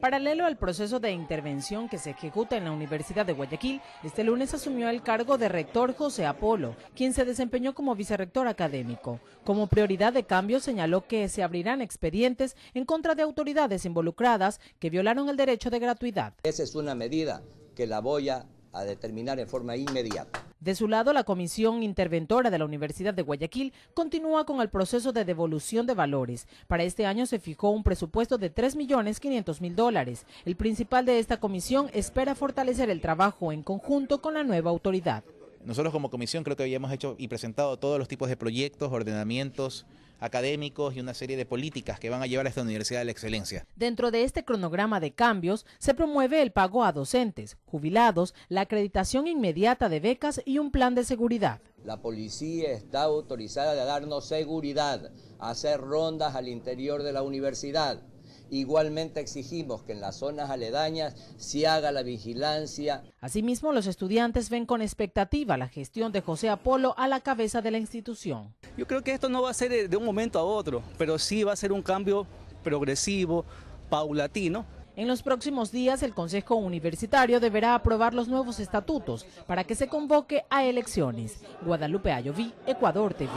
Paralelo al proceso de intervención que se ejecuta en la Universidad de Guayaquil, este lunes asumió el cargo de rector José Apolo, quien se desempeñó como vicerrector académico. Como prioridad de cambio señaló que se abrirán expedientes en contra de autoridades involucradas que violaron el derecho de gratuidad. Esa es una medida que la voy a determinar en forma inmediata. De su lado, la Comisión Interventora de la Universidad de Guayaquil continúa con el proceso de devolución de valores. Para este año se fijó un presupuesto de 3.500.000 dólares. El principal de esta comisión espera fortalecer el trabajo en conjunto con la nueva autoridad. Nosotros como comisión creo que habíamos hecho y presentado todos los tipos de proyectos, ordenamientos, académicos y una serie de políticas que van a llevar a esta universidad a la excelencia. Dentro de este cronograma de cambios se promueve el pago a docentes, jubilados, la acreditación inmediata de becas y un plan de seguridad. La policía está autorizada a darnos seguridad, a hacer rondas al interior de la universidad. Igualmente exigimos que en las zonas aledañas se haga la vigilancia. Asimismo, los estudiantes ven con expectativa la gestión de José Apolo a la cabeza de la institución. Yo creo que esto no va a ser de un momento a otro, pero sí va a ser un cambio progresivo, paulatino, en los próximos días, el Consejo Universitario deberá aprobar los nuevos estatutos para que se convoque a elecciones. Guadalupe Ayoví, Ecuador TV.